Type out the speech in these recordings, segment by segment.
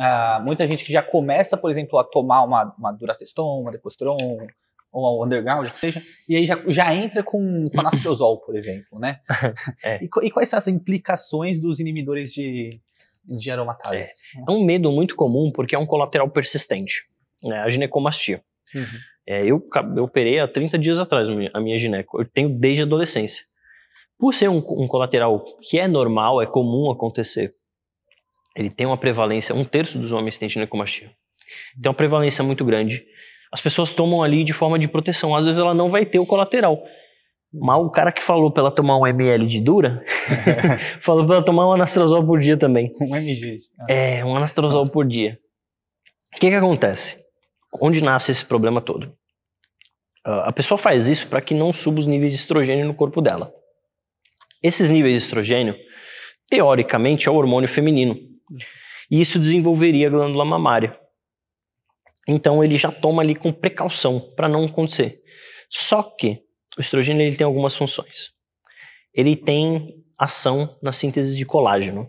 Ah, muita gente que já começa, por exemplo, a tomar uma, uma Durateston, uma Decostron, ou um underground, que seja, e aí já, já entra com panastrozol, por exemplo, né? É. E, e, quais são as implicações dos inibidores de, de aromatase? É. é. um medo muito comum porque é um colateral persistente, né? A ginecomastia. Uhum. É, eu, eu operei há 30 dias atrás a minha gineco, eu tenho desde a adolescência por ser um, um colateral que é normal, é comum acontecer, ele tem uma prevalência, um terço dos homens tem ginecomastia. Tem uma prevalência muito grande. As pessoas tomam ali de forma de proteção. Às vezes ela não vai ter o colateral. Mal o cara que falou pra ela tomar um ml de dura, falou pra ela tomar um anastrozol por dia também. Um mg. Ah. É, um anastrozol Nossa. por dia. O que que acontece? Onde nasce esse problema todo? Uh, a pessoa faz isso para que não suba os níveis de estrogênio no corpo dela. Esses níveis de estrogênio, teoricamente, é o hormônio feminino. E isso desenvolveria a glândula mamária. Então ele já toma ali com precaução para não acontecer. Só que o estrogênio ele tem algumas funções. Ele tem ação na síntese de colágeno.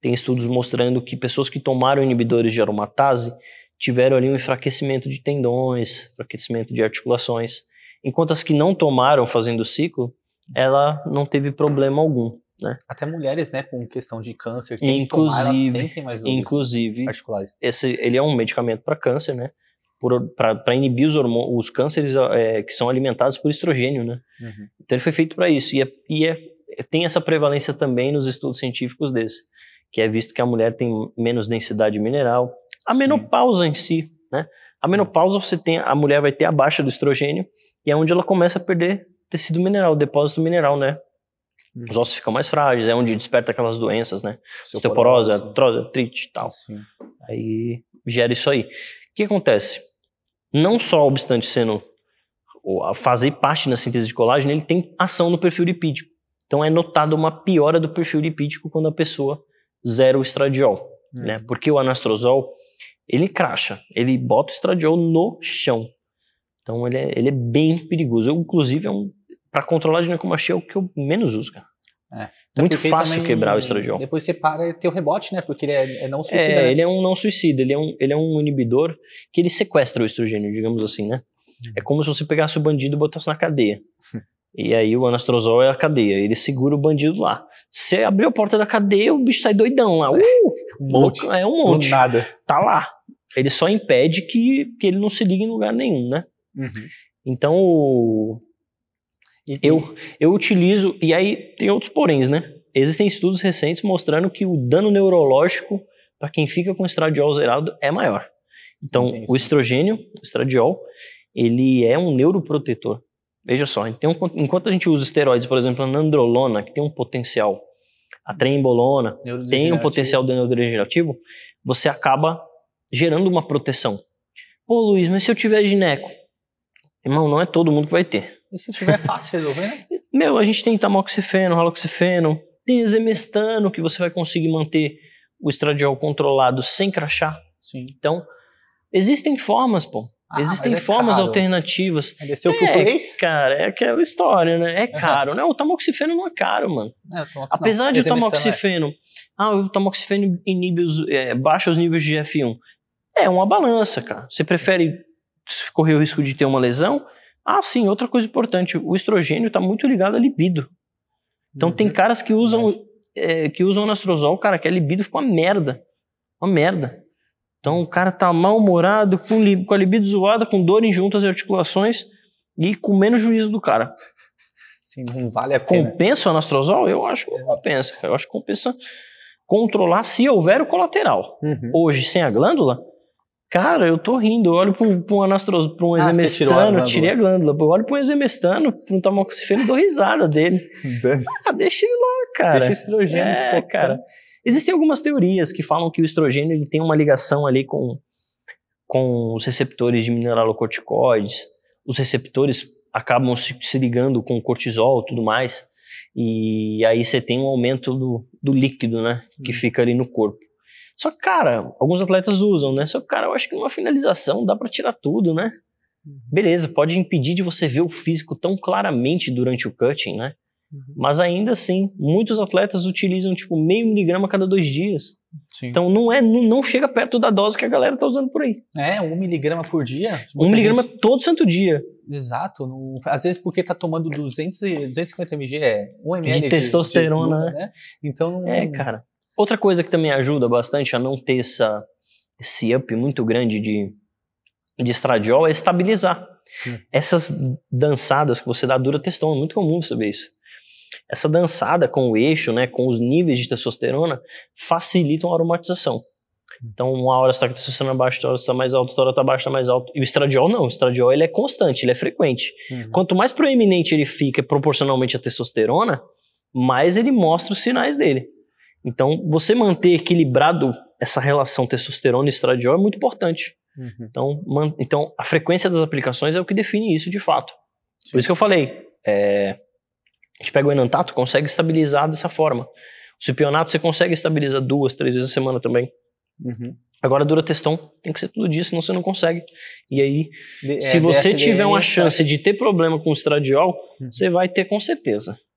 Tem estudos mostrando que pessoas que tomaram inibidores de aromatase tiveram ali um enfraquecimento de tendões, enfraquecimento de articulações, enquanto as que não tomaram fazendo o ciclo ela não teve problema algum. Né? Até mulheres, né, com questão de câncer, tem inclusive, que tomar, mais inclusive particulares. Esse, ele é um medicamento para câncer, né? Para inibir os, hormônios, os cânceres é, que são alimentados por estrogênio, né? Uhum. Então ele foi feito para isso. E, é, e é, tem essa prevalência também nos estudos científicos desse, que é visto que a mulher tem menos densidade mineral. A Sim. menopausa em si, né? A uhum. menopausa você tem, a mulher vai ter a baixa do estrogênio e é onde ela começa a perder tecido mineral, depósito mineral, né? Uhum. Os ossos ficam mais frágeis, é onde desperta aquelas doenças, né? Osteoporose, artrose, artrite e tal. Sim. Aí gera isso aí. O que acontece? Não só, obstante sendo fazer parte na síntese de colágeno, ele tem ação no perfil lipídico. Então é notada uma piora do perfil lipídico quando a pessoa zera o estradiol, hum. né? Porque o anastrozol, ele cracha, ele bota o estradiol no chão. Então ele é, ele é bem perigoso. Eu, inclusive, é um para controlar a ginecomastia é o que eu menos uso, cara. É. Então, Muito fácil também, quebrar o estrogênio. Depois você para e tem o rebote, né? Porque ele é, é não é, suicida. É, né? ele é um não suicida, ele é um, ele é um inibidor que ele sequestra o estrogênio, digamos assim, né? Hum. É como se você pegasse o bandido e botasse na cadeia. e aí o anastrozol é a cadeia, ele segura o bandido lá. Você abriu a porta da cadeia, o bicho sai doidão lá. Uh, um monte. É um monte. Do nada. Tá lá. Ele só impede que, que ele não se ligue em lugar nenhum, né? Uhum. Então, o, eu, eu utilizo, e aí tem outros poréns, né? Existem estudos recentes mostrando que o dano neurológico para quem fica com estradiol zerado é maior. Então, Entendi. o estrogênio, o estradiol, ele é um neuroprotetor. Veja só, então, enquanto a gente usa esteroides, por exemplo, a nandrolona, que tem um potencial, a trembolona, tem um potencial de neurodegenerativo, você acaba gerando uma proteção. Pô, Luiz, mas se eu tiver gineco? Irmão, não é todo mundo que vai ter. E se tiver fácil resolver, né? Meu, a gente tem tamoxifeno, haloxifeno tem exemestano que você vai conseguir manter o estradiol controlado sem crachar Sim. Então, existem formas, pô. Ah, existem é formas caro. alternativas. É que pro play? Cara, é aquela história, né? É caro, né? O tamoxifeno não é caro, mano. É, Apesar de o é. tamoxifeno... É. Ah, o tamoxifeno inibe os, é, baixa os níveis de F1. É uma balança, cara. Você prefere correr o risco de ter uma lesão ah, sim, outra coisa importante, o estrogênio está muito ligado à libido. Então uhum. tem caras que usam é, que usam anastrozol, cara, que a libido ficou uma merda. Uma merda. Então o cara tá mal-humorado, com, com a libido zoada, com dor em juntas e articulações e com menos juízo do cara. Sim, não vale a pena. Compensa o anastrozol? Eu acho que é. compensa, Eu acho que compensa controlar se houver o colateral. Uhum. Hoje, sem a glândula, Cara, eu tô rindo. Eu olho pra um, pra um pra um ah, exemestano, a tirei a glândula. Eu olho pra um exemestano, pra um tamoxifeno, dou risada dele. ah, deixa ele lá, cara. Deixa estrogênio. É, cara. Existem algumas teorias que falam que o estrogênio ele tem uma ligação ali com, com os receptores de mineralocorticoides. Os receptores acabam se, se ligando com o cortisol e tudo mais. E aí você tem um aumento do, do líquido, né? Que hum. fica ali no corpo. Só que, cara, alguns atletas usam, né? Só que, cara, eu acho que uma finalização dá para tirar tudo, né? Uhum. Beleza, pode impedir de você ver o físico tão claramente durante o cutting, né? Uhum. Mas ainda assim, muitos atletas utilizam tipo meio miligrama cada dois dias. Sim. Então não é, não, não, chega perto da dose que a galera tá usando por aí. É, um miligrama por dia? Um miligrama gente... todo santo dia. Exato. às vezes porque tá tomando 200 e 250 mg, é 1 ml de, de testosterona, de... né? né? Então não... É, cara. Outra coisa que também ajuda bastante a não ter essa, esse up muito grande de, de estradiol é estabilizar. Hum. Essas dançadas que você dá dura testosterona, é muito comum você ver isso. Essa dançada com o eixo, né, com os níveis de testosterona, facilitam a aromatização. Hum. Então, uma hora está com testosterona baixa, outra hora está mais alta, outra hora está baixa, está mais alto E o estradiol não, o estradiol ele é constante, ele é frequente. Uhum. Quanto mais proeminente ele fica proporcionalmente à testosterona, mais ele mostra os sinais dele. Então, você manter equilibrado essa relação testosterona e estradiol é muito importante. Uhum. Então, man, então, a frequência das aplicações é o que define isso de fato. Sim. Por isso que eu falei, é, a gente pega o enantato, consegue estabilizar dessa forma. O cipionato você consegue estabilizar duas, três vezes a semana também. Uhum. Agora, dura testão tem que ser tudo dia, senão você não consegue. E aí, de, se é, você tiver uma é chance de ter problema com o estradiol, uhum. você vai ter com certeza.